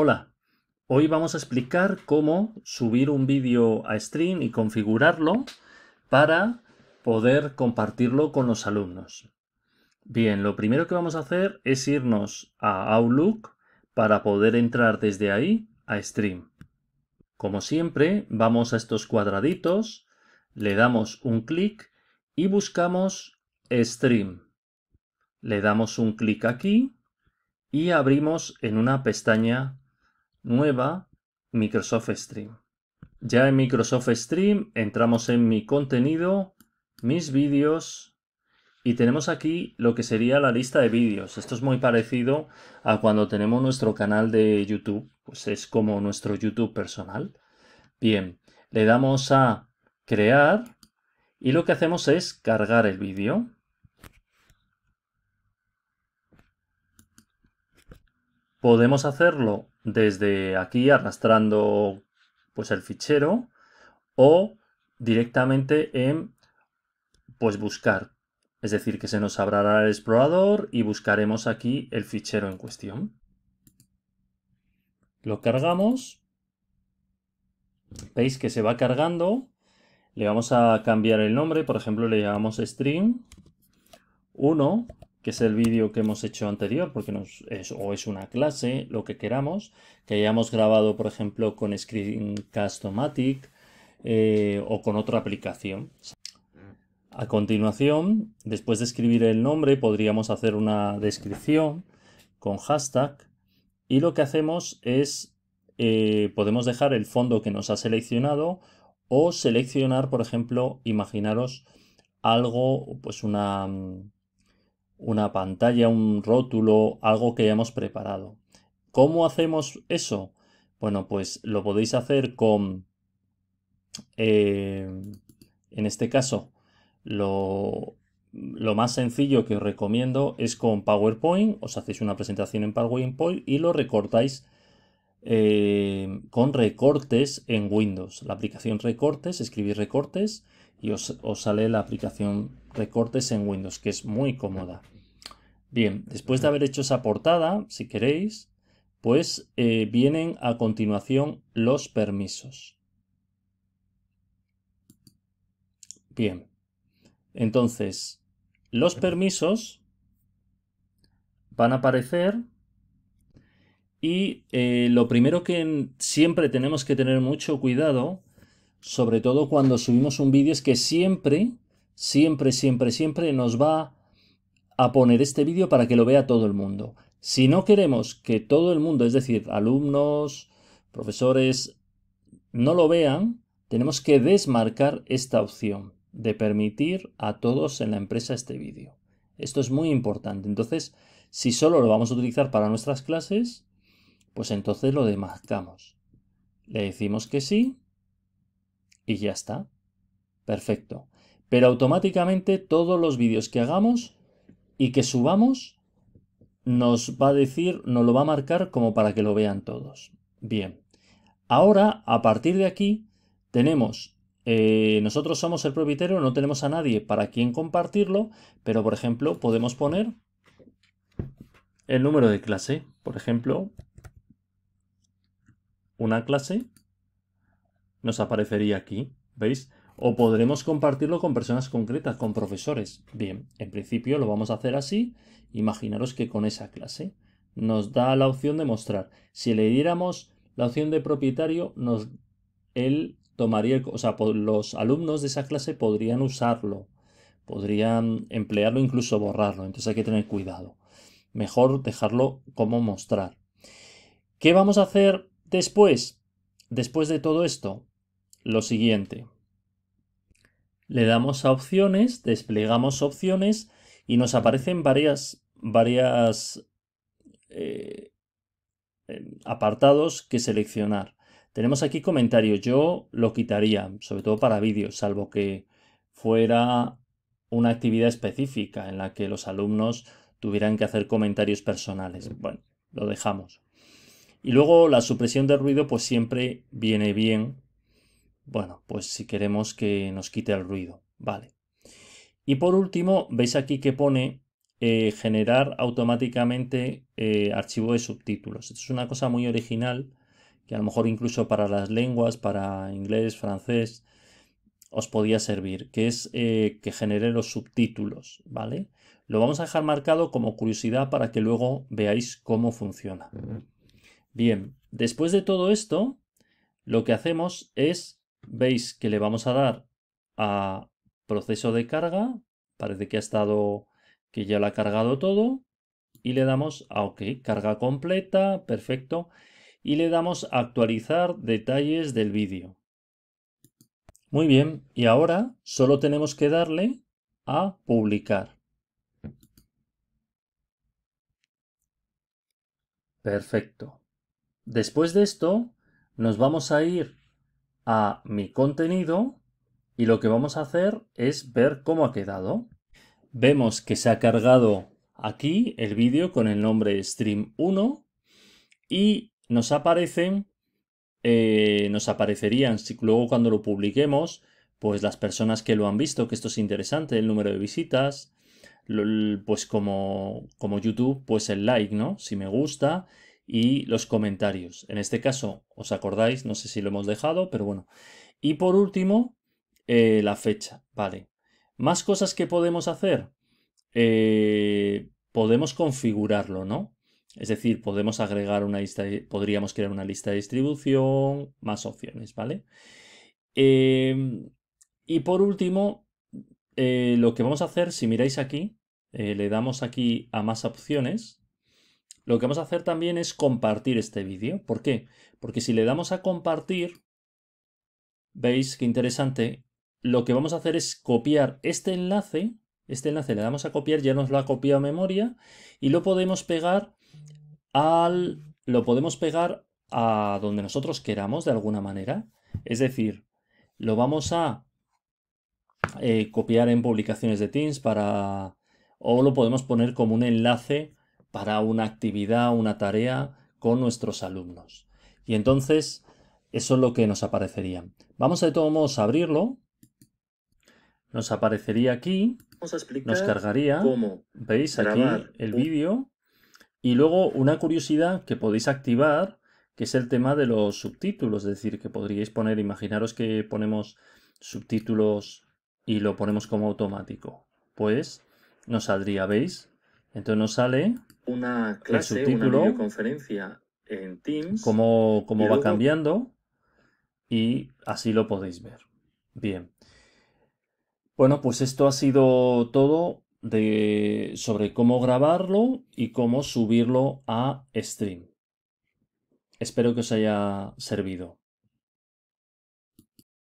Hola, hoy vamos a explicar cómo subir un vídeo a Stream y configurarlo para poder compartirlo con los alumnos. Bien, lo primero que vamos a hacer es irnos a Outlook para poder entrar desde ahí a Stream. Como siempre, vamos a estos cuadraditos, le damos un clic y buscamos Stream. Le damos un clic aquí y abrimos en una pestaña nueva Microsoft Stream. Ya en Microsoft Stream entramos en mi contenido, mis vídeos y tenemos aquí lo que sería la lista de vídeos. Esto es muy parecido a cuando tenemos nuestro canal de YouTube, pues es como nuestro YouTube personal. Bien, le damos a crear y lo que hacemos es cargar el vídeo. Podemos hacerlo desde aquí arrastrando pues el fichero o directamente en pues buscar. Es decir, que se nos abrirá el explorador y buscaremos aquí el fichero en cuestión. Lo cargamos. Veis que se va cargando. Le vamos a cambiar el nombre. Por ejemplo, le llamamos string 1 que es el vídeo que hemos hecho anterior, porque nos, es, o es una clase, lo que queramos, que hayamos grabado, por ejemplo, con Screencast-O-Matic eh, o con otra aplicación. A continuación, después de escribir el nombre, podríamos hacer una descripción con hashtag y lo que hacemos es, eh, podemos dejar el fondo que nos ha seleccionado o seleccionar, por ejemplo, imaginaros algo, pues una, mm, una pantalla, un rótulo, algo que hayamos preparado. ¿Cómo hacemos eso? Bueno, pues lo podéis hacer con, em, en este caso, lo, más sencillo que os recomiendo es con PowerPoint, os hacéis una presentación en PowerPoint y lo recortáis em, con recortes en Windows. La aplicación recortes, escribís recortes y os, sale la aplicación recortes en Windows, que es muy cómoda. Bien, después de haber hecho esa portada, si queréis, pues eh, vienen a continuación los permisos. Bien, entonces, los permisos van a aparecer y eh, lo primero que siempre tenemos que tener mucho cuidado sobre todo cuando subimos un vídeo, es que siempre, siempre, siempre, siempre nos va a poner este vídeo para que lo vea todo el mundo. Si no queremos que todo el mundo, es decir, alumnos, profesores, no lo vean, tenemos que desmarcar esta opción de permitir a todos en la empresa este vídeo. Esto es muy importante. Entonces, si solo lo vamos a utilizar para nuestras clases, pues entonces lo demarcamos. Le decimos que sí y ya está. Perfecto. Pero automáticamente todos los vídeos que hagamos y que subamos nos va a decir, nos lo va a marcar como para que lo vean todos. Bien. Ahora, a partir de aquí, tenemos eh, nosotros somos el propietario, no tenemos a nadie para quien compartirlo, pero por ejemplo podemos poner el número de clase. Por ejemplo, una clase nos aparecería aquí, ¿veis? O podremos compartirlo con personas concretas, con profesores. Bien, en principio lo vamos a hacer así. Imaginaros que con esa clase nos da la opción de mostrar. Si le diéramos la opción de propietario, nos, él tomaría, o sea, los alumnos de esa clase podrían usarlo, podrían emplearlo, incluso borrarlo. Entonces hay que tener cuidado. Mejor dejarlo como mostrar. ¿Qué vamos a hacer después? Después de todo esto, lo siguiente. Le damos a opciones, desplegamos opciones y nos aparecen varias, varias eh, em, apartados que seleccionar. Tenemos aquí comentarios, yo lo quitaría, sobre todo para vídeos, salvo que fuera una actividad específica en la que los alumnos tuvieran que hacer comentarios personales. Bueno, lo dejamos. Y luego la supresión de ruido pues siempre viene bien bueno, pues si queremos que nos quite el ruido, vale. Y por último, veis aquí que pone eh, generar automáticamente eh, archivo de subtítulos. Esto es una cosa muy original que a lo mejor incluso para las lenguas, para inglés, francés, os podía servir, que es eh, que genere los subtítulos, ¿vale? Lo vamos a dejar marcado como curiosidad para que luego veáis cómo funciona. Bien, después de todo esto, lo que hacemos es veis que le vamos a dar a proceso de carga, parece que ha estado, que ya lo ha cargado todo, y le damos a OK, carga completa, perfecto, y le damos a actualizar detalles del vídeo. Muy bien, y ahora solo tenemos que darle a publicar. Perfecto. Después de esto, nos vamos a ir a mi contenido y lo que vamos a hacer es ver cómo ha quedado. Vemos que se ha cargado aquí el vídeo con el nombre Stream 1 y nos aparecen, eh, nos aparecerían, si luego cuando lo publiquemos, pues las personas que lo han visto, que esto es interesante, el número de visitas, pues como, como YouTube, pues el like, ¿no? Si me gusta y los comentarios. En este caso, os acordáis, no sé si lo hemos dejado, pero bueno. Y por último, eh, la fecha, vale. Más cosas que podemos hacer. Eh, podemos configurarlo, ¿no? Es decir, podemos agregar una lista, podríamos crear una lista de distribución, más opciones, ¿vale? Em, y por último, eh, lo que vamos a hacer, si miráis aquí, le damos aquí a más opciones lo que vamos a hacer también es compartir este vídeo. ¿Por qué? Porque si le damos a compartir, veis qué interesante, lo que vamos a hacer es copiar este enlace, este enlace le damos a copiar, ya nos lo ha copiado memoria, y lo podemos pegar al, lo podemos pegar a donde nosotros queramos de alguna manera. Es decir, lo vamos a eh, copiar en publicaciones de Teams para, o lo podemos poner como un enlace para una actividad, una tarea con nuestros alumnos. Y entonces, eso es lo que nos aparecería. Vamos de todos modos a abrirlo. Nos aparecería aquí. nos cargaría. ¿Veis aquí el vídeo? Y luego una curiosidad que podéis activar, que es el tema de los subtítulos. Es decir, que podríais poner, imaginaros que ponemos subtítulos y lo ponemos como automático. Pues nos saldría, ¿veis? Entonces nos sale una clase, el subtítulo, en Teams. Cómo, cómo va cambiando y así lo podéis ver. Bien. Bueno, pues esto ha sido todo de, sobre cómo grabarlo y cómo subirlo a Stream. Espero que os haya servido.